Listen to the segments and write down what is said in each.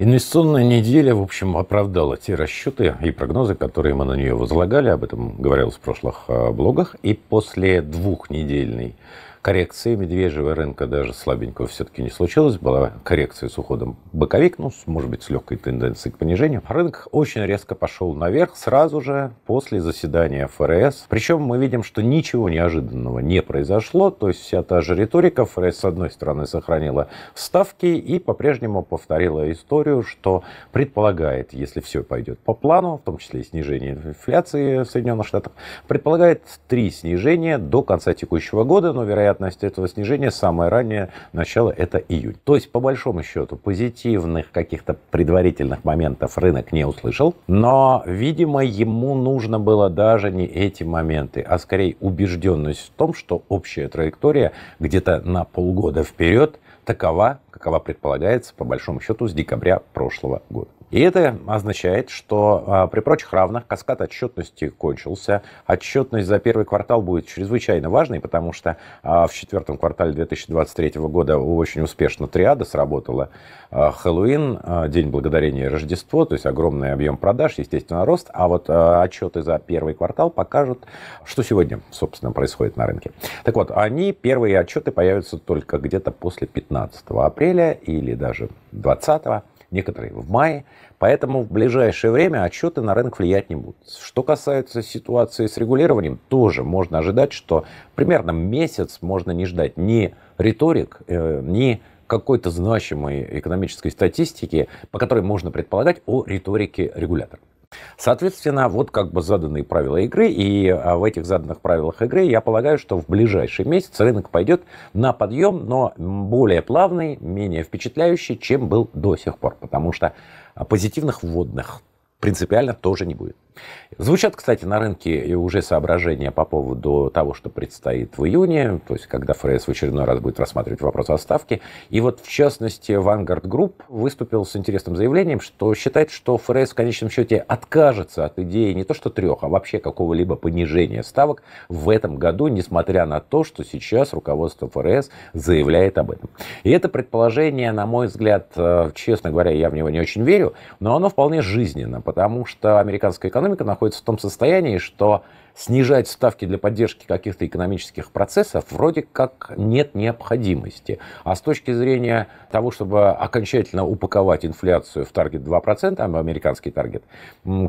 Инвестиционная неделя, в общем, оправдала те расчеты и прогнозы, которые мы на нее возлагали. Об этом говорилось в прошлых э, блогах. И после двухнедельной коррекции медвежьего рынка даже слабенького все-таки не случилось. Была коррекция с уходом боковик, ну, может быть, с легкой тенденцией к понижению. Рынок очень резко пошел наверх сразу же после заседания ФРС. Причем мы видим, что ничего неожиданного не произошло. То есть вся та же риторика. ФРС, с одной стороны, сохранила ставки и по-прежнему повторила историю, что предполагает, если все пойдет по плану, в том числе и снижение инфляции в Соединенных Штатах, предполагает три снижения до конца текущего года, но, вероятно, вероятность этого снижения самое раннее начало это июнь. То есть, по большому счету, позитивных каких-то предварительных моментов рынок не услышал, но, видимо, ему нужно было даже не эти моменты, а скорее убежденность в том, что общая траектория где-то на полгода вперед такова, какова предполагается, по большому счету, с декабря прошлого года. И это означает, что а, при прочих равных каскад отчетности кончился. Отчетность за первый квартал будет чрезвычайно важной, потому что а, в четвертом квартале 2023 года очень успешно триада сработала. А, Хэллоуин, День Благодарения и Рождество, то есть огромный объем продаж, естественно, рост. А вот отчеты за первый квартал покажут, что сегодня, собственно, происходит на рынке. Так вот, они, первые отчеты появятся только где-то после 15 апреля или даже 20 некоторые в мае. Поэтому в ближайшее время отчеты на рынок влиять не будут. Что касается ситуации с регулированием, тоже можно ожидать, что примерно месяц можно не ждать ни риторик, э, ни какой-то значимой экономической статистики, по которой можно предполагать о риторике регулятора. Соответственно, вот как бы заданные правила игры, и а, в этих заданных правилах игры я полагаю, что в ближайший месяц рынок пойдет на подъем, но более плавный, менее впечатляющий, чем был до сих пор, потому что а, позитивных вводных принципиально тоже не будет. Звучат, кстати, на рынке уже соображения по поводу того, что предстоит в июне, то есть когда ФРС в очередной раз будет рассматривать вопрос о ставке. И вот, в частности, Vanguard Group выступил с интересным заявлением, что считает, что ФРС в конечном счете откажется от идеи не то что трех, а вообще какого-либо понижения ставок в этом году, несмотря на то, что сейчас руководство ФРС заявляет об этом. И это предположение, на мой взгляд, э, честно говоря, я в него не очень верю, но оно вполне жизненно, потому что американская экономика находится в том состоянии, что снижать ставки для поддержки каких-то экономических процессов вроде как нет необходимости. А с точки зрения того, чтобы окончательно упаковать инфляцию в таргет 2%, а американский таргет,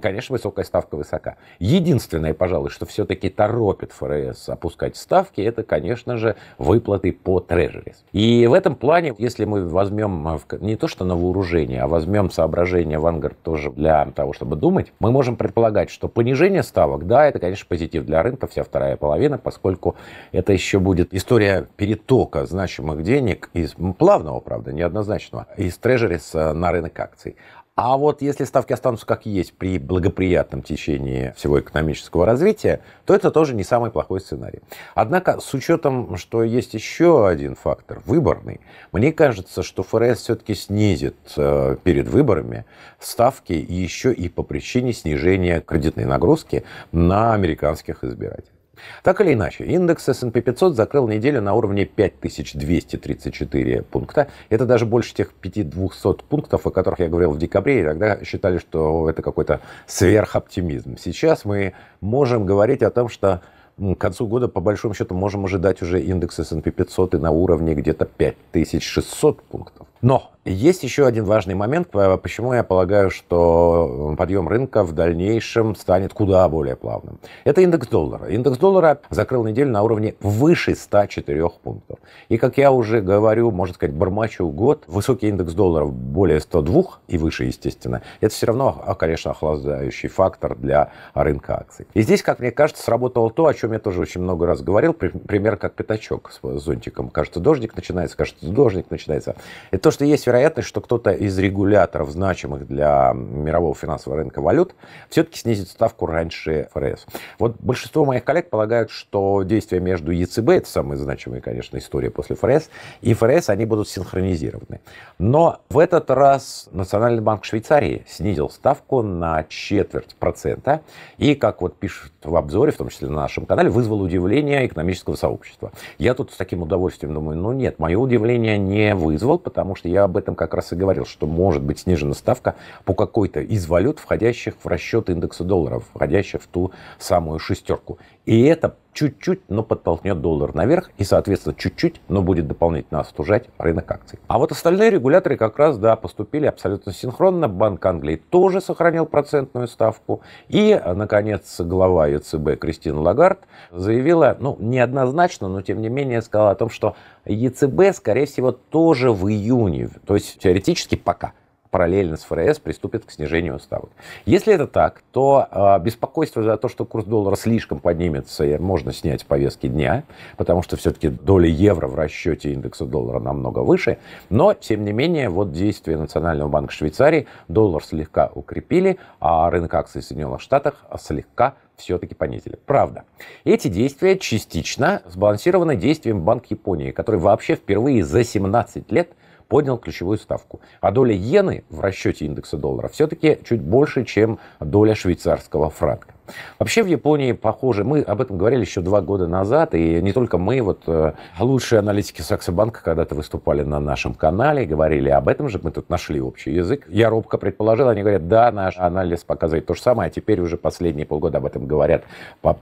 конечно, высокая ставка высока. Единственное, пожалуй, что все-таки торопит ФРС опускать ставки, это, конечно же, выплаты по трежерис. И в этом плане, если мы возьмем не то что на вооружение, а возьмем соображение Вангард тоже для того, чтобы думать, мы можем предполагать, что понижение ставок, да, это, конечно, позитив для рынка вся вторая половина, поскольку это еще будет история перетока значимых денег из плавного, правда, неоднозначного, из трежерис э, на рынок акций. А вот если ставки останутся как есть при благоприятном течении всего экономического развития, то это тоже не самый плохой сценарий. Однако, с учетом, что есть еще один фактор, выборный, мне кажется, что ФРС все-таки снизит э, перед выборами ставки еще и по причине снижения кредитной нагрузки на американских избирателей. Так или иначе, индекс S&P 500 закрыл неделю на уровне 5234 пункта. Это даже больше тех 5200 пунктов, о которых я говорил в декабре, и тогда считали, что это какой-то сверхоптимизм. Сейчас мы можем говорить о том, что к концу года, по большому счету, можем ожидать уже индекс S&P 500 и на уровне где-то 5600 пунктов. Но есть еще один важный момент, почему я полагаю, что подъем рынка в дальнейшем станет куда более плавным. Это индекс доллара. Индекс доллара закрыл неделю на уровне выше 104 пунктов. И, как я уже говорю, можно сказать, бормачу год, высокий индекс доллара более 102 и выше, естественно, это все равно, а, конечно, охлаждающий фактор для рынка акций. И здесь, как мне кажется, сработало то, о чем я тоже очень много раз говорил, пример как пятачок с зонтиком. Кажется, дождик начинается, кажется, дождик начинается. Это то, что есть вероятность вероятность, что кто-то из регуляторов, значимых для мирового финансового рынка валют, все-таки снизит ставку раньше ФРС. Вот большинство моих коллег полагают, что действия между ЕЦБ, это самая значимая, конечно, история после ФРС, и ФРС, они будут синхронизированы. Но в этот раз Национальный банк Швейцарии снизил ставку на четверть процента и, как вот пишут в обзоре, в том числе на нашем канале, вызвал удивление экономического сообщества. Я тут с таким удовольствием думаю, ну нет, мое удивление не вызвал, потому что я об этом как раз и говорил, что может быть снижена ставка по какой-то из валют, входящих в расчет индекса долларов, входящих в ту самую шестерку. И это чуть-чуть, но подтолкнет доллар наверх, и, соответственно, чуть-чуть, но будет дополнительно остужать рынок акций. А вот остальные регуляторы как раз, да, поступили абсолютно синхронно. Банк Англии тоже сохранил процентную ставку. И, наконец, глава ЕЦБ Кристин Лагард заявила, ну, неоднозначно, но тем не менее сказала о том, что ЕЦБ, скорее всего, тоже в июне, то есть теоретически пока, параллельно с ФРС приступит к снижению ставок. Если это так, то а, беспокойство за то, что курс доллара слишком поднимется, можно снять с повестки дня, потому что все-таки доля евро в расчете индекса доллара намного выше. Но, тем не менее, вот действия Национального банка Швейцарии доллар слегка укрепили, а рынок акций в Соединенных Штатах слегка все-таки понизили. Правда. Эти действия частично сбалансированы действием Банк Японии, который вообще впервые за 17 лет – поднял ключевую ставку. А доля иены в расчете индекса доллара все-таки чуть больше, чем доля швейцарского франка. Вообще в Японии, похоже, мы об этом говорили еще два года назад, и не только мы, вот э, лучшие аналитики Саксобанка когда-то выступали на нашем канале, говорили об этом же, мы тут нашли общий язык. Я робко предположил, они говорят, да, наш анализ показывает то же самое, а теперь уже последние полгода об этом говорят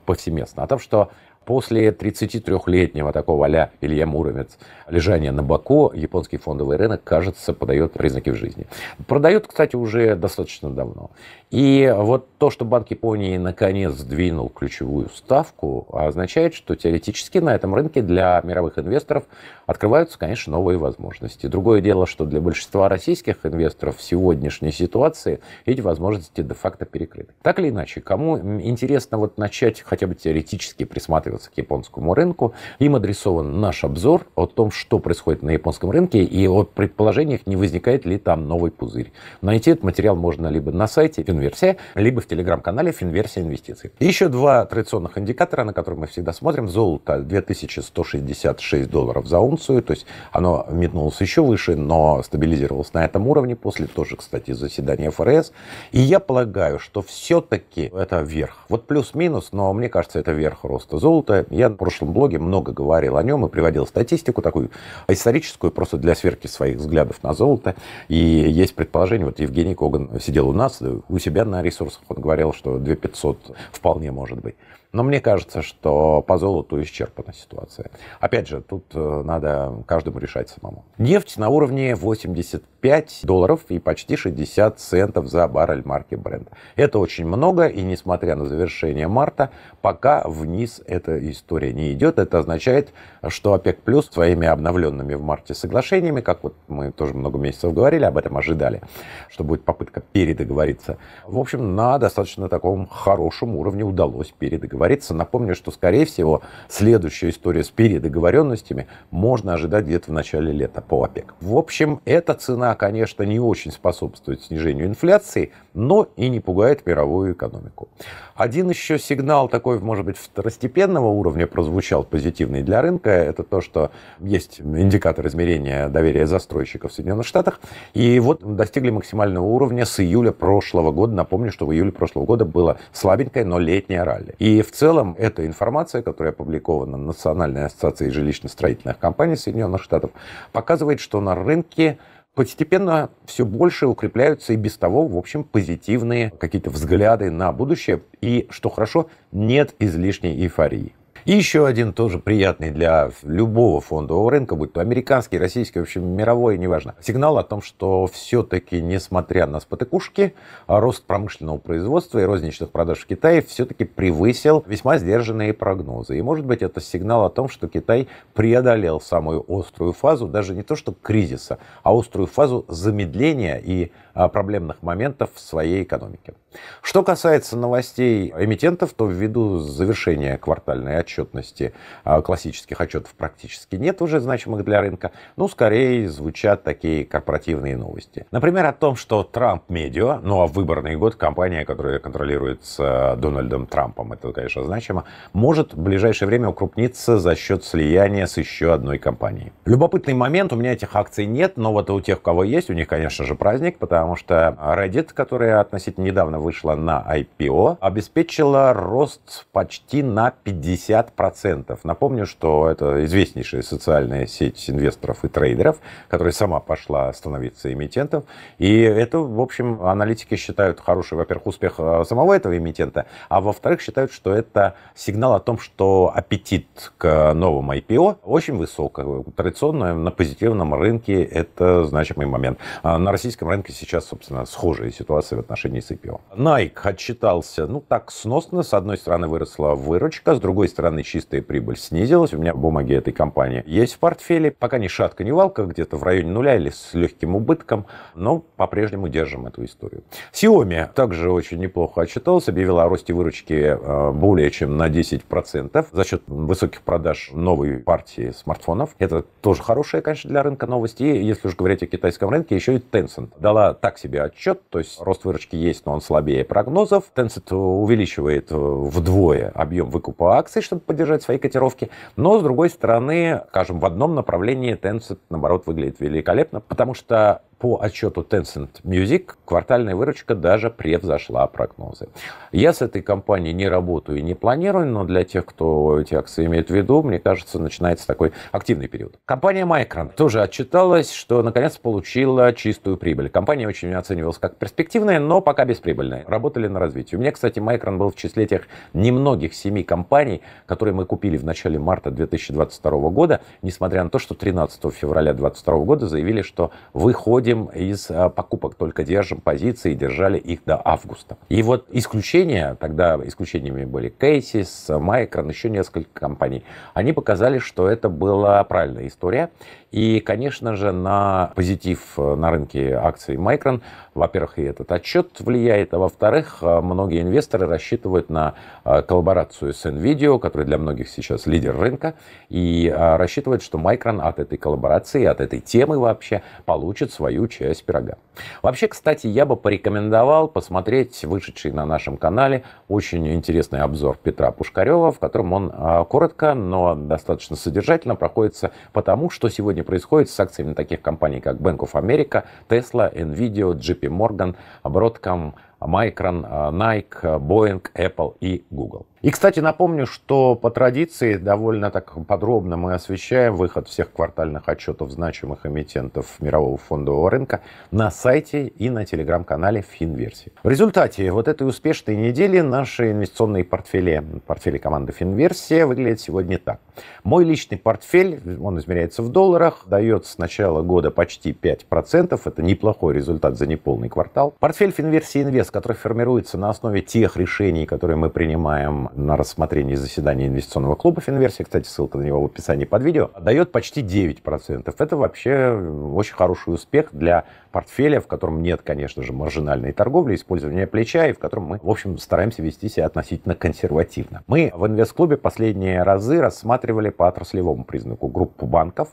повсеместно. О том, что После 33-летнего такого а-ля Илья Муромец лежания на боку, японский фондовый рынок, кажется, подает признаки в жизни. Продает, кстати, уже достаточно давно. И вот то, что Банк Японии наконец сдвинул ключевую ставку, означает, что теоретически на этом рынке для мировых инвесторов открываются, конечно, новые возможности. Другое дело, что для большинства российских инвесторов в сегодняшней ситуации эти возможности де-факто перекрыты. Так или иначе, кому интересно вот начать хотя бы теоретически присматривать адаптироваться к японскому рынку. Им адресован наш обзор о том, что происходит на японском рынке и о предположениях, не возникает ли там новый пузырь. Найти этот материал можно либо на сайте Финверсия, либо в телеграм-канале Финверсия инвестиций. И еще два традиционных индикатора, на которые мы всегда смотрим. Золото 2166 долларов за унцию, то есть оно метнулось еще выше, но стабилизировалось на этом уровне после тоже, кстати, заседания ФРС. И я полагаю, что все-таки это вверх. Вот плюс-минус, но мне кажется, это вверх роста золота почему я в прошлом блоге много говорил о нем и приводил статистику такую историческую, просто для сверки своих взглядов на золото. И есть предположение, вот Евгений Коган сидел у нас, у себя на ресурсах, он говорил, что 2500 вполне может быть. Но мне кажется, что по золоту исчерпана ситуация. Опять же, тут э, надо каждому решать самому. Нефть на уровне 85 долларов и почти 60 центов за баррель марки бренда. Это очень много, и несмотря на завершение марта, пока вниз эта история не идет. Это означает, что ОПЕК плюс своими обновленными в марте соглашениями, как вот мы тоже много месяцев говорили, об этом ожидали, что будет попытка передоговориться. В общем, на достаточно таком хорошем уровне удалось передоговориться договориться. Напомню, что, скорее всего, следующую историю с передоговоренностями можно ожидать где-то в начале лета по ОПЕК. В общем, эта цена, конечно, не очень способствует снижению инфляции, но и не пугает мировую экономику. Один еще сигнал такой, может быть, второстепенного уровня прозвучал позитивный для рынка, это то, что есть индикатор измерения доверия застройщиков в Соединенных Штатах, и вот достигли максимального уровня с июля прошлого года. Напомню, что в июле прошлого года было слабенькое, но летнее ралли. И в целом эта информация, которая опубликована Национальной ассоциацией жилищно-строительных компаний Соединенных Штатов, показывает, что на рынке постепенно все больше укрепляются и без того, в общем, позитивные какие-то взгляды на будущее. И, что хорошо, нет излишней эйфории. И еще один тоже приятный для любого фондового рынка, будь то американский, российский, в общем, мировой, неважно, сигнал о том, что все-таки, несмотря на спотыкушки, рост промышленного производства и розничных продаж в Китае все-таки превысил весьма сдержанные прогнозы. И, может быть, это сигнал о том, что Китай преодолел самую острую фазу, даже не то что кризиса, а острую фазу замедления и а, проблемных моментов в своей экономике. Что касается новостей эмитентов, то ввиду завершения квартальной отчетности а, классических отчетов практически нет уже значимых для рынка, ну, скорее звучат такие корпоративные новости. Например, о том, что Трамп Медиа, ну, а в выборный год компания, которая контролируется а, Дональдом Трампом, это, конечно, значимо, может в ближайшее время укрупниться за счет слияния с еще одной компанией. Любопытный момент, у меня этих акций нет, но вот у тех, у кого есть, у них, конечно же, праздник, потому потому что Reddit, которая относительно недавно вышла на IPO, обеспечила рост почти на 50%. Напомню, что это известнейшая социальная сеть инвесторов и трейдеров, которая сама пошла становиться эмитентом. И это, в общем, аналитики считают хороший, во-первых, успех э, самого этого эмитента, а во-вторых, считают, что это сигнал о том, что аппетит к новому IPO очень высок. Традиционно на позитивном рынке это значимый момент. А на российском рынке сейчас сейчас, собственно, схожая ситуация в отношении с IPO. Nike отчитался, ну так, сносно. С одной стороны выросла выручка, с другой стороны чистая прибыль снизилась. У меня бумаги этой компании есть в портфеле. Пока ни шатка, ни валка, где-то в районе нуля или с легким убытком, но по-прежнему держим эту историю. Xiaomi также очень неплохо отчитался, объявила о росте выручки э, более чем на 10% за счет высоких продаж новой партии смартфонов. Это тоже хорошая, конечно, для рынка новость. И если уж говорить о китайском рынке, еще и Tencent дала так себе отчет, то есть рост выручки есть, но он слабее прогнозов. Tencent увеличивает э, вдвое объем выкупа акций, чтобы поддержать свои котировки, но, с другой стороны, скажем, в одном направлении Tencent, наоборот, выглядит великолепно, потому что по отчету Tencent Music квартальная выручка даже превзошла прогнозы. Я с этой компанией не работаю и не планирую, но для тех, кто эти акции имеет в виду, мне кажется, начинается такой активный период. Компания Micron тоже отчиталась, что наконец получила чистую прибыль. Компания очень оценивалась как перспективная, но пока бесприбыльная. Работали на развитии. У меня, кстати, Micron был в числе тех немногих семи компаний, которые мы купили в начале марта 2022 года, несмотря на то, что 13 февраля 2022 года заявили, что выходит выходим из а, покупок, только держим позиции, держали их до августа. И вот исключения, тогда исключениями были Кейсис, Майкрон, еще несколько компаний, они показали, что это была правильная история. И, конечно же, на позитив э, на рынке акций Micron, во-первых, и этот отчет влияет, а во-вторых, э, многие инвесторы рассчитывают на э, коллаборацию с NVIDIA, который для многих сейчас лидер рынка, и рассчитывают, что Micron от этой коллаборации, от этой темы вообще получит свою часть пирога. Вообще, кстати, я бы порекомендовал посмотреть вышедший на нашем канале очень интересный обзор Петра Пушкарева, в котором он коротко, но достаточно содержательно проходится потому, что сегодня сегодня происходит с акциями таких компаний, как Bank of America, Tesla, Nvidia, JP Morgan, Broadcom, Micron, Nike, Boeing, Apple и Google. И, кстати, напомню, что по традиции довольно так подробно мы освещаем выход всех квартальных отчетов значимых эмитентов мирового фондового рынка на сайте и на телеграм-канале Финверсии. В результате вот этой успешной недели наши инвестиционные портфели, портфели команды Финверсия выглядят сегодня так. Мой личный портфель, он измеряется в долларах, дает с начала года почти 5%, это неплохой результат за неполный квартал. Портфель Финверсии Инвест, который формируется на основе тех решений, которые мы принимаем на рассмотрении заседания инвестиционного клуба Финверсия, кстати, ссылка на него в описании под видео, дает почти 9%. Это вообще очень хороший успех для портфеля, в котором нет, конечно же, маржинальной торговли, использования плеча, и в котором мы, в общем, стараемся вести себя относительно консервативно. Мы в инвестклубе последние разы рассматривали по отраслевому признаку группу банков,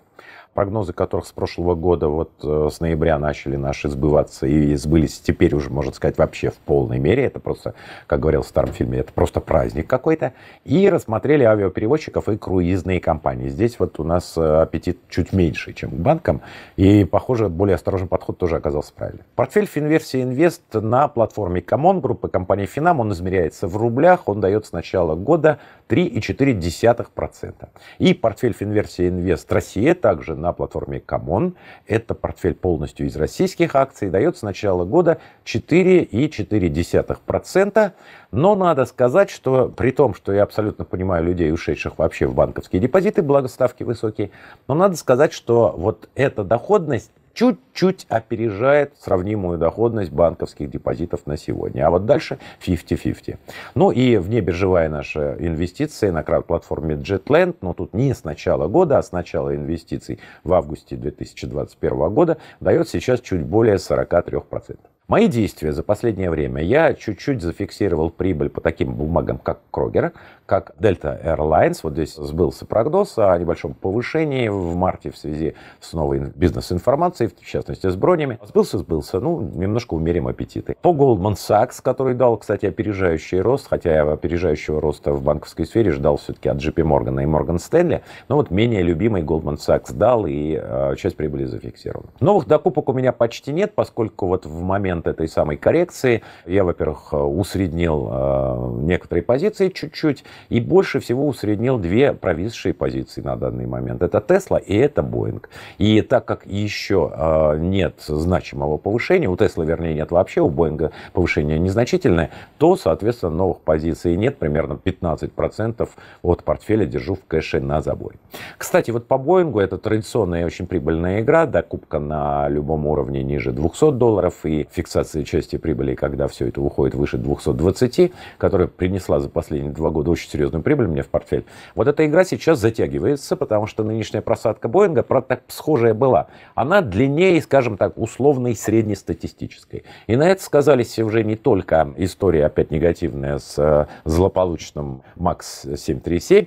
прогнозы которых с прошлого года, вот э, с ноября начали наши сбываться и сбылись теперь уже, можно сказать, вообще в полной мере. Это просто, как говорил в старом фильме, это просто праздник какой-то. И рассмотрели авиаперевозчиков и круизные компании. Здесь вот у нас э, аппетит чуть меньше, чем к банкам. И, похоже, более осторожный подход тоже оказался правильным. Портфель финверсии Инвест на платформе Камон группы компании Финам, он измеряется в рублях, он дает с начала года 3,4%. И портфель финверсии Инвест Россия также на платформе Камон. Это портфель полностью из российских акций. Дает с начала года 4,4%. Но надо сказать, что при том, что я абсолютно понимаю людей, ушедших вообще в банковские депозиты, благо ставки высокие, но надо сказать, что вот эта доходность чуть-чуть опережает сравнимую доходность банковских депозитов на сегодня. А вот дальше 50-50. Ну и внебиржевая наша инвестиция на крауд-платформе JetLand, но тут не с начала года, а с начала инвестиций в августе 2021 года, дает сейчас чуть более 43%. Мои действия за последнее время. Я чуть-чуть зафиксировал прибыль по таким бумагам, как Крогер, как Delta Airlines, вот здесь сбылся прогноз о небольшом повышении в марте в связи с новой бизнес-информацией, в частности с бронями. Сбылся, сбылся, ну, немножко умерим аппетиты. По Goldman Sachs, который дал, кстати, опережающий рост, хотя опережающего роста в банковской сфере ждал все-таки от JP Morgan и Morgan Stanley, но вот менее любимый Goldman Sachs дал, и э, часть прибыли зафиксирована. Новых докупок у меня почти нет, поскольку вот в момент этой самой коррекции я, во-первых, а, усреднил э, некоторые позиции чуть-чуть, и больше всего усреднил две провисшие позиции на данный момент. Это Тесла и это Боинг. И так как еще а, нет значимого повышения, у Тесла, вернее, нет вообще, у Боинга повышение незначительное, то, соответственно, новых позиций нет. Примерно 15% от портфеля держу в кэше на забой Кстати, вот по Боингу это традиционная и очень прибыльная игра. Докупка на любом уровне ниже 200 долларов и фиксация части прибыли, когда все это уходит выше 220, которая принесла за последние два года очень очень серьезную прибыль мне в портфель. Вот эта игра сейчас затягивается, потому что нынешняя просадка Боинга, правда, так схожая была, она длиннее, скажем так, условной среднестатистической. И на это сказались уже не только история опять негативная с э, злополучным МАКС 737,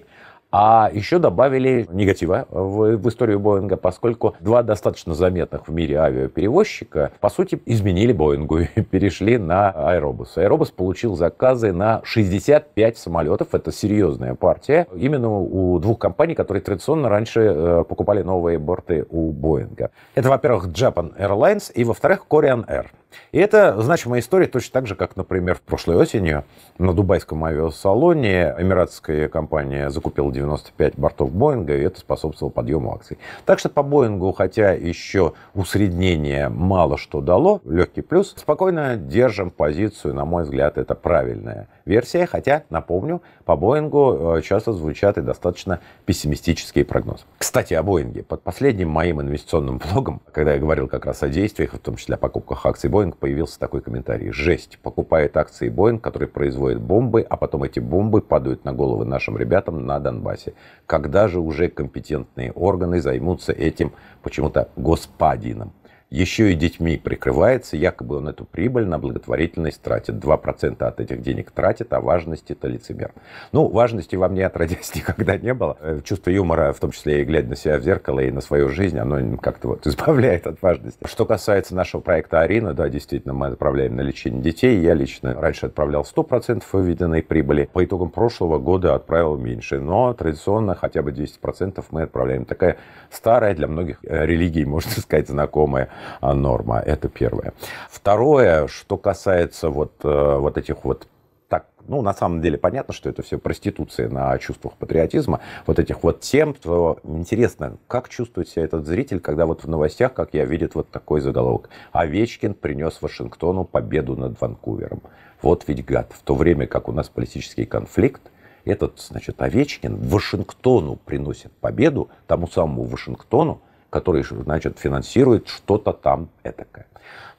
а еще добавили негатива в, в историю Боинга, поскольку два достаточно заметных в мире авиаперевозчика, по сути, изменили Боингу и перешли на аэробус. Аэробус получил заказы на 65 самолетов, это серьезная партия, именно у двух компаний, которые традиционно раньше э, покупали новые борты у Боинга. Это, во-первых, Japan Airlines и, во-вторых, Korean Air. И это значимая история точно так же, как, например, в прошлой осенью на дубайском авиасалоне эмиратская компания закупила 95 бортов Боинга, и это способствовало подъему акций. Так что по Боингу, хотя еще усреднение мало что дало, легкий плюс, спокойно держим позицию, на мой взгляд, это правильная версия, хотя, напомню, по Боингу э, часто звучат и достаточно пессимистические прогнозы. Кстати, о Боинге. Под последним моим инвестиционным блогом, когда я говорил как раз о действиях, в том числе о покупках акций Боинга, Boeing появился такой комментарий. Жесть, покупает акции Boeing, который производит бомбы, а потом эти бомбы падают на головы нашим ребятам на Донбассе. Когда же уже компетентные органы займутся этим почему-то господином? еще и детьми прикрывается, якобы он эту прибыль на благотворительность тратит. 2% от этих денег тратит, а важности это лицемер. Ну, важности во мне отродясь никогда не было. Э, чувство юмора, в том числе и глядя на себя в зеркало и на свою жизнь, оно как-то вот избавляет от важности. Что касается нашего проекта «Арина», да, действительно, мы отправляем на лечение детей. Я лично раньше отправлял 100% выведенной прибыли. По итогам прошлого года отправил меньше, но традиционно хотя бы 10% мы отправляем. Такая старая для многих э, религий, можно сказать, знакомая а, норма. Это первое. Второе, что касается вот, э, вот этих вот так, ну, на самом деле понятно, что это все проституция на чувствах патриотизма, вот этих вот тем, что интересно, как чувствует себя этот зритель, когда вот в новостях, как я, видит вот такой заголовок. Овечкин принес Вашингтону победу над Ванкувером. Вот ведь гад. В то время, как у нас политический конфликт, этот, значит, Овечкин Вашингтону приносит победу, тому самому Вашингтону, который, значит, финансирует что-то там этакое.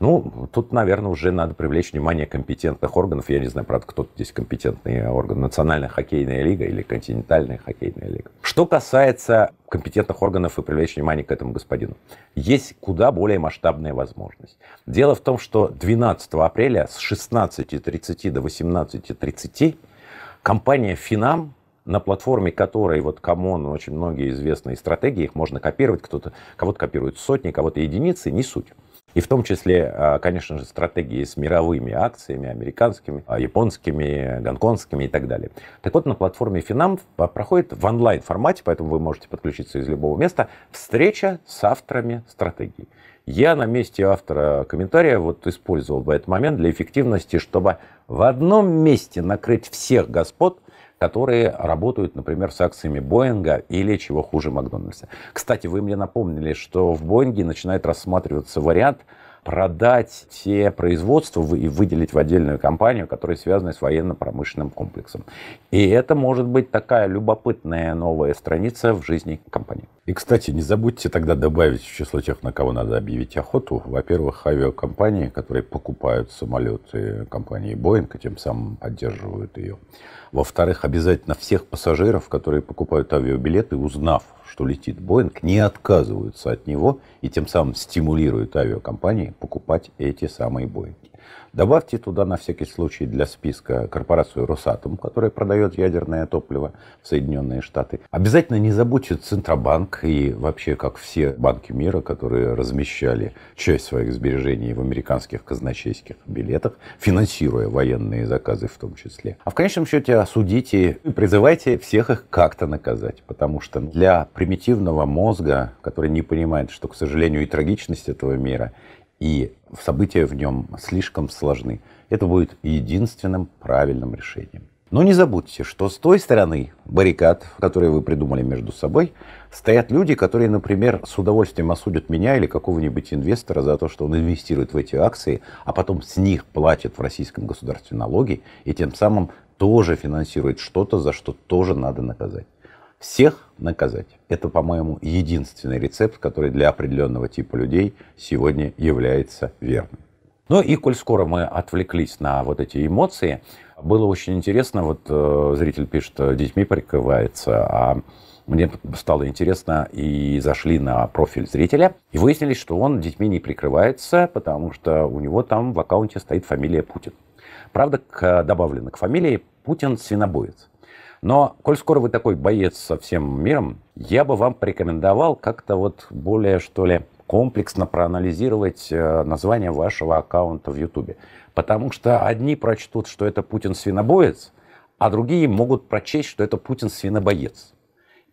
Ну, тут, наверное, уже надо привлечь внимание компетентных органов. Я не знаю, правда, кто здесь компетентный орган. Национальная хоккейная лига или континентальная хоккейная лига. Что касается компетентных органов и привлечь внимание к этому господину. Есть куда более масштабная возможность. Дело в том, что 12 апреля с 16.30 до 18.30 компания «Финам» на платформе которой вот Камон, очень многие известные стратегии, их можно копировать, кто-то, кого-то копируют сотни, кого-то единицы, не суть. И в том числе, а, конечно же, стратегии с мировыми акциями, американскими, а, японскими, гонконгскими и так далее. Так вот, на платформе Финам проходит в онлайн формате, поэтому вы можете подключиться из любого места, встреча с авторами стратегий. Я на месте автора комментария вот использовал бы этот момент для эффективности, чтобы в одном месте накрыть всех господ – которые работают, например, с акциями Боинга или, чего хуже, Макдональдса. Кстати, вы мне напомнили, что в Боинге начинает рассматриваться вариант – продать все производства и выделить в отдельную компанию, которая связана с военно-промышленным комплексом. И это может быть такая любопытная новая страница в жизни компании. И, кстати, не забудьте тогда добавить в число тех, на кого надо объявить охоту, во-первых, авиакомпании, которые покупают самолеты компании Boeing, и тем самым поддерживают ее. Во-вторых, обязательно всех пассажиров, которые покупают авиабилеты, узнав, что летит Боинг, не отказываются от него и тем самым стимулируют авиакомпании покупать эти самые Боинги. Добавьте туда на всякий случай для списка корпорацию «Росатом», которая продает ядерное топливо в Соединенные Штаты. Обязательно не забудьте Центробанк и вообще как все банки мира, которые размещали часть своих сбережений в американских казначейских билетах, финансируя военные заказы в том числе. А в конечном счете осудите и призывайте всех их как-то наказать, потому что для примитивного мозга, который не понимает, что, к сожалению, и трагичность этого мира, и события в нем слишком сложны. Это будет единственным правильным решением. Но не забудьте, что с той стороны баррикад, которые вы придумали между собой, стоят люди, которые, например, с удовольствием осудят меня или какого-нибудь инвестора за то, что он инвестирует в эти акции, а потом с них платит в российском государстве налоги и тем самым тоже финансирует что-то, за что тоже надо наказать всех наказать. Это, по-моему, единственный рецепт, который для определенного типа людей сегодня является верным. Ну и коль скоро мы отвлеклись на вот эти эмоции, было очень интересно, вот э, зритель пишет, э, детьми прикрывается, а мне стало интересно, и зашли на профиль зрителя, и выяснилось, что он детьми не прикрывается, потому что у него там в аккаунте стоит фамилия Путин. Правда, к, добавлена к фамилии Путин свинобоец. Но, коль скоро вы такой боец со всем миром, я бы вам порекомендовал как-то вот более, что ли, комплексно проанализировать э, название вашего аккаунта в Ютубе. Потому что одни прочтут, что это Путин свинобоец, а другие могут прочесть, что это Путин свинобоец.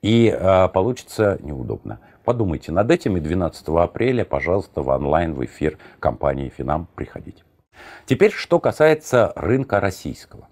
И э, получится неудобно. Подумайте над этим и 12 апреля, пожалуйста, в онлайн в эфир компании Финам приходите. Теперь, что касается рынка российского.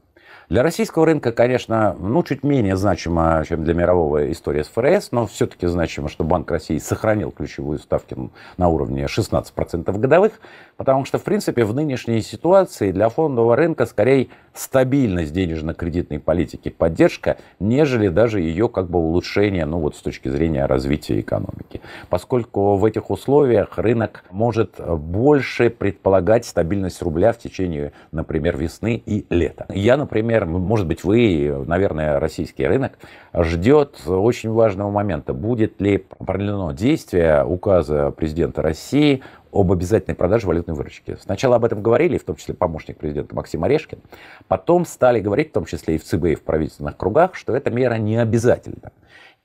Для российского рынка, конечно, ну, чуть менее значимо, чем для мирового история с ФРС, но все-таки значимо, что Банк России сохранил ключевую ставку на уровне 16% годовых, потому что, в принципе, в нынешней ситуации для фондового рынка скорее стабильность денежно-кредитной политики поддержка, нежели даже ее как бы улучшение, ну вот с точки зрения развития экономики. Поскольку в этих условиях рынок может больше предполагать стабильность рубля в течение, например, весны и лета. Я, например, например, может быть, вы, наверное, российский рынок, ждет очень важного момента. Будет ли продлено действие указа президента России об обязательной продаже валютной выручки. Сначала об этом говорили, в том числе помощник президента Максим Орешкин. Потом стали говорить, в том числе и в ЦБ, и в правительственных кругах, что эта мера не обязательна.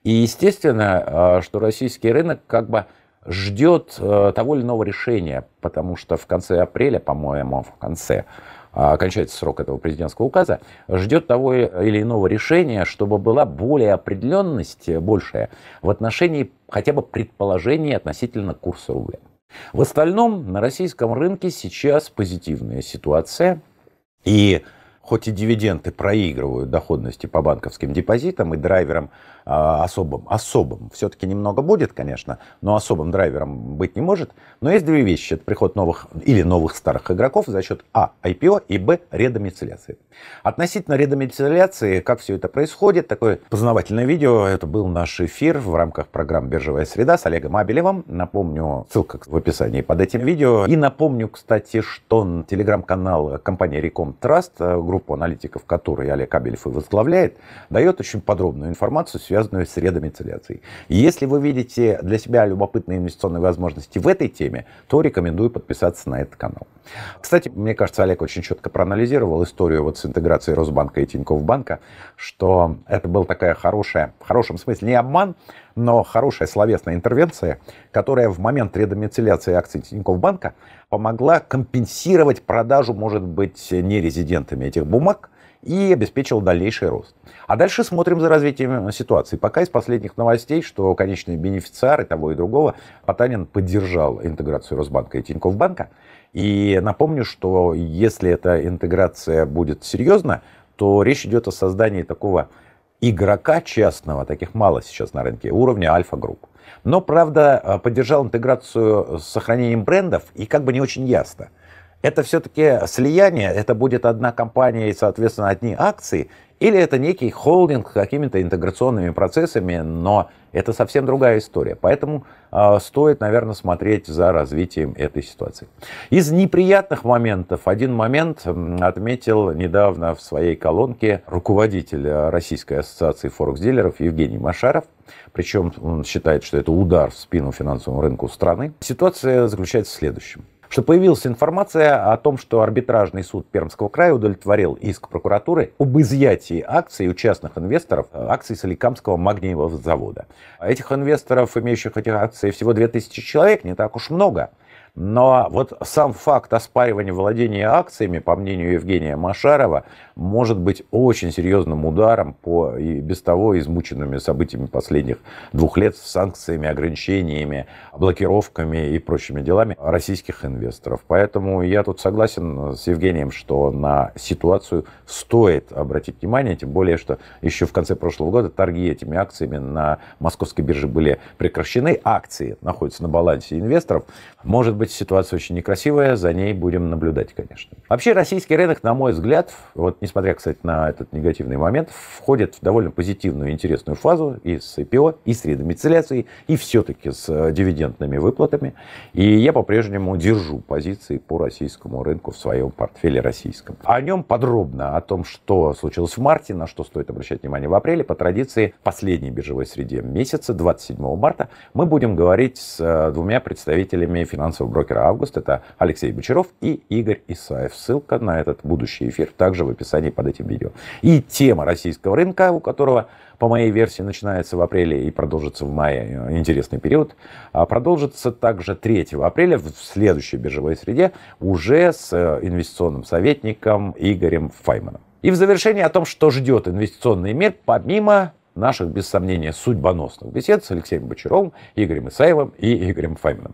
И естественно, а, что российский рынок как бы ждет э, того или иного решения, потому что в конце апреля, по-моему, в конце а, окончается срок этого президентского указа, ждет того или иного решения, чтобы была более определенность, большая, в отношении хотя бы предположений относительно курса рубля. В остальном на российском рынке сейчас позитивная ситуация. И хоть и дивиденды проигрывают доходности по банковским депозитам и драйверам а, особым, особым, все-таки немного будет, конечно, но особым драйвером быть не может. Но есть две вещи. Это приход новых или новых старых игроков за счет А, IPO и Б, редомицеляции. Относительно редомицеляции, как все это происходит, такое познавательное видео, это был наш эфир в рамках программ «Биржевая среда» с Олегом Абелевым. Напомню, ссылка в описании под этим видео. И напомню, кстати, что телеграм-канал компании Recom Trust, э, группу аналитиков, которой Олег Абелев и возглавляет, дает очень подробную информацию, связанную связанную с редомицеляцией. Если вы видите для себя любопытные инвестиционные возможности в этой теме, то рекомендую подписаться на этот канал. Кстати, мне кажется, Олег очень четко проанализировал историю вот с интеграцией Росбанка и Тинькофф банка, что это была такая хорошая, в хорошем смысле не обман, но хорошая словесная интервенция, которая в момент редомицеляции акций Тинькофф банка помогла компенсировать продажу, может быть, нерезидентами этих бумаг, и обеспечил дальнейший рост. А дальше смотрим за развитием ситуации. Пока из последних новостей, что конечные бенефициары того и другого, Потанин поддержал интеграцию Росбанка и Тинькофф банка. И напомню, что если эта интеграция будет серьезна, то речь идет о создании такого игрока частного, таких мало сейчас на рынке, уровня альфа-групп. Но, правда, поддержал интеграцию с сохранением брендов, и как бы не очень ясно – это все-таки слияние, это будет одна компания и, соответственно, одни акции, или это некий холдинг с какими-то интеграционными процессами, но это совсем другая история. Поэтому э, стоит, наверное, смотреть за развитием этой ситуации. Из неприятных моментов один момент отметил недавно в своей колонке руководитель а, Российской ассоциации форекс-дилеров Евгений Машаров. Причем он считает, что это удар в спину финансовому рынку страны. Ситуация заключается в следующем что появилась информация о том, что арбитражный суд Пермского края удовлетворил иск прокуратуры об изъятии акций у частных инвесторов э, акций Соликамского магниевого завода. А этих инвесторов, имеющих эти акции, всего 2000 человек, не так уж много. Но вот сам факт оспаривания владения акциями, по мнению Евгения Машарова, может быть очень серьезным ударом по и без того измученными событиями последних двух лет с санкциями, ограничениями, блокировками и прочими делами российских инвесторов. Поэтому я тут согласен с Евгением, что на ситуацию стоит обратить внимание, тем более, что еще в конце прошлого года торги этими акциями на московской бирже были прекращены, акции находятся на балансе инвесторов. Может быть, ситуация очень некрасивая, за ней будем наблюдать, конечно. Вообще, российский рынок, на мой взгляд, вот несмотря, кстати, на этот негативный момент, входит в довольно позитивную интересную фазу и с IPO, и с редомицеляцией, и все-таки с э, дивидендными выплатами. И я по-прежнему держу позиции по российскому рынку в своем портфеле российском. О нем подробно, о том, что случилось в марте, на что стоит обращать внимание в апреле, по традиции последней биржевой среде месяца, 27 марта, мы будем говорить с э, двумя представителями финансового брокера «Август». Это Алексей Бочаров и Игорь Исаев. Ссылка на этот будущий эфир также в описании под этим видео. И тема российского рынка, у которого, по моей версии, начинается в апреле и продолжится в мае. Интересный период. А продолжится также 3 апреля в следующей биржевой среде уже с э, инвестиционным советником Игорем Файманом. И в завершение о том, что ждет инвестиционный мир, помимо наших, без сомнения, судьбоносных бесед с Алексеем Бочаровым, Игорем Исаевым и Игорем Файминым.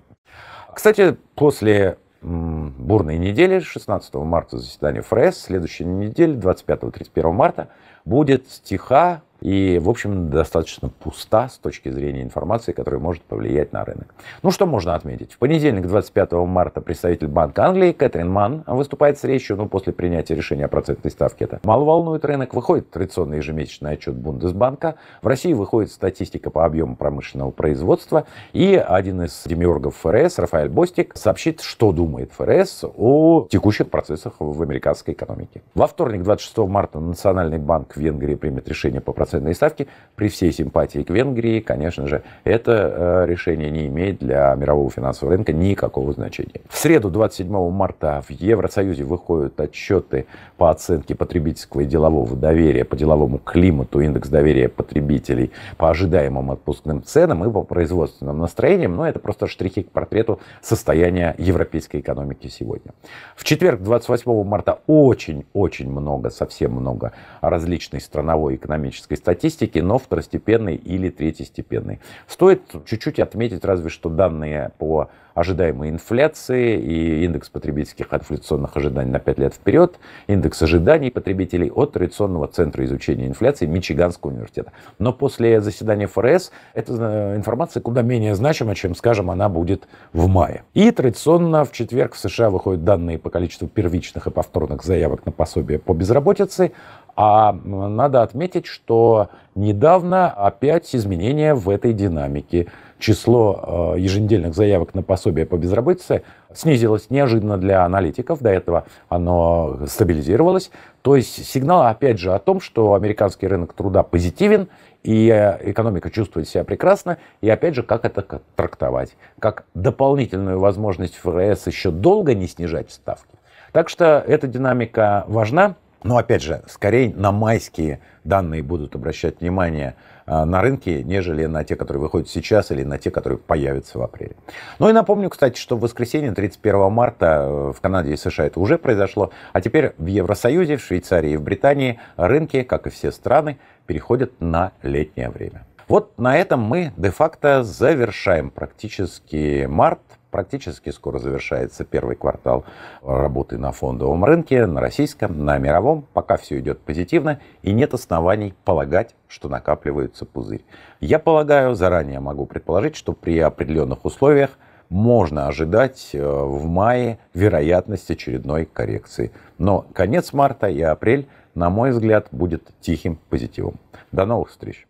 Кстати, после бурной недели, 16 марта заседание ФРС, следующей неделе, 25-31 марта, будет стиха и, в общем, достаточно пуста с точки зрения информации, которая может повлиять на рынок. Ну, что можно отметить? В понедельник, 25 марта, представитель Банка Англии Кэтрин Ман выступает с речью, ну, после принятия решения о процентной ставке. Это мало волнует рынок. Выходит традиционный ежемесячный отчет Бундесбанка. В России выходит статистика по объему промышленного производства. И один из демиургов ФРС, Рафаэль Бостик, сообщит, что думает ФРС о текущих процессах в американской экономике. Во вторник, 26 марта, Национальный банк Венгрии примет решение по процентной процентные ставки, при всей симпатии к Венгрии, конечно же, это э, решение не имеет для мирового финансового рынка никакого значения. В среду 27 марта в Евросоюзе выходят отчеты по оценке потребительского и делового доверия по деловому климату, индекс доверия потребителей по ожидаемым отпускным ценам и по производственным настроениям, но это просто штрихи к портрету состояния европейской экономики сегодня. В четверг 28 марта очень-очень много, совсем много различной страновой экономической медицинской статистики, но второстепенной или третьестепенной. Стоит чуть-чуть отметить разве что данные по ожидаемой инфляции и индекс потребительских инфляционных ожиданий на 5 лет вперед, индекс ожиданий потребителей от традиционного центра изучения инфляции Мичиганского университета. Но после заседания ФРС эта э, информация куда менее значима, чем, скажем, она будет в мае. И традиционно в четверг в США выходят данные по количеству первичных и повторных заявок на пособие по безработице, а надо отметить, что недавно опять изменения в этой динамике. Число э, еженедельных заявок на пособие по безработице снизилось неожиданно для аналитиков. До этого оно стабилизировалось. То есть сигнал опять же о том, что американский рынок труда позитивен, и э, экономика чувствует себя прекрасно. И опять же, как это трактовать? Как дополнительную возможность ФРС еще долго не снижать ставки? Так что эта динамика важна. Но опять же, скорее на майские данные будут обращать внимание а, на рынке, нежели на те, которые выходят сейчас или на те, которые появятся в апреле. Ну и напомню, кстати, что в воскресенье 31 марта э, в Канаде и США это уже произошло, а теперь в Евросоюзе, в Швейцарии и в Британии рынки, как и все страны, переходят на летнее время. Вот на этом мы де-факто завершаем практически март, Практически скоро завершается первый квартал работы на фондовом рынке, на российском, на мировом. Пока все идет позитивно и нет оснований полагать, что накапливается пузырь. Я полагаю, заранее могу предположить, что при определенных условиях можно ожидать э, в мае вероятность очередной коррекции. Но конец марта и апрель, на мой взгляд, будет тихим позитивом. До новых встреч!